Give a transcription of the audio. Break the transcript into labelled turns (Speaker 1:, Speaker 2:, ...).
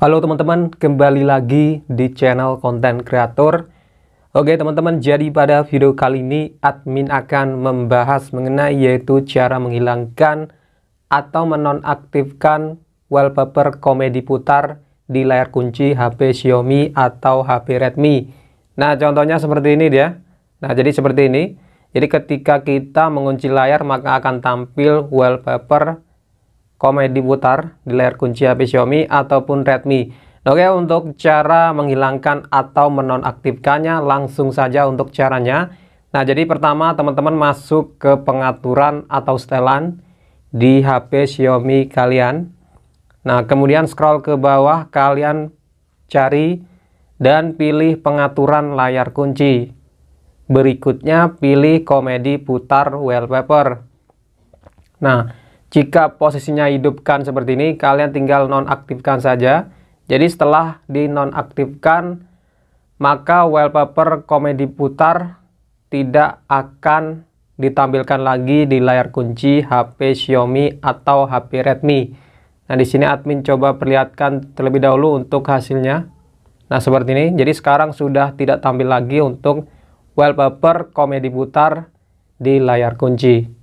Speaker 1: Halo teman-teman, kembali lagi di channel konten kreator. Oke teman-teman, jadi pada video kali ini admin akan membahas mengenai yaitu cara menghilangkan atau menonaktifkan wallpaper komedi putar di layar kunci HP Xiaomi atau HP Redmi. Nah, contohnya seperti ini dia. Nah, jadi seperti ini. Jadi ketika kita mengunci layar maka akan tampil wallpaper komedi putar di layar kunci HP Xiaomi ataupun Redmi. Oke, untuk cara menghilangkan atau menonaktifkannya langsung saja untuk caranya. Nah, jadi pertama teman-teman masuk ke pengaturan atau setelan di HP Xiaomi kalian. Nah, kemudian scroll ke bawah, kalian cari dan pilih pengaturan layar kunci. Berikutnya pilih komedi putar wallpaper. Nah, jika posisinya hidupkan seperti ini, kalian tinggal nonaktifkan saja. Jadi setelah dinonaktifkan, maka wallpaper komedi putar tidak akan ditampilkan lagi di layar kunci HP Xiaomi atau HP Redmi. Nah, di sini admin coba perlihatkan terlebih dahulu untuk hasilnya. Nah, seperti ini. Jadi sekarang sudah tidak tampil lagi untuk wallpaper komedi putar di layar kunci.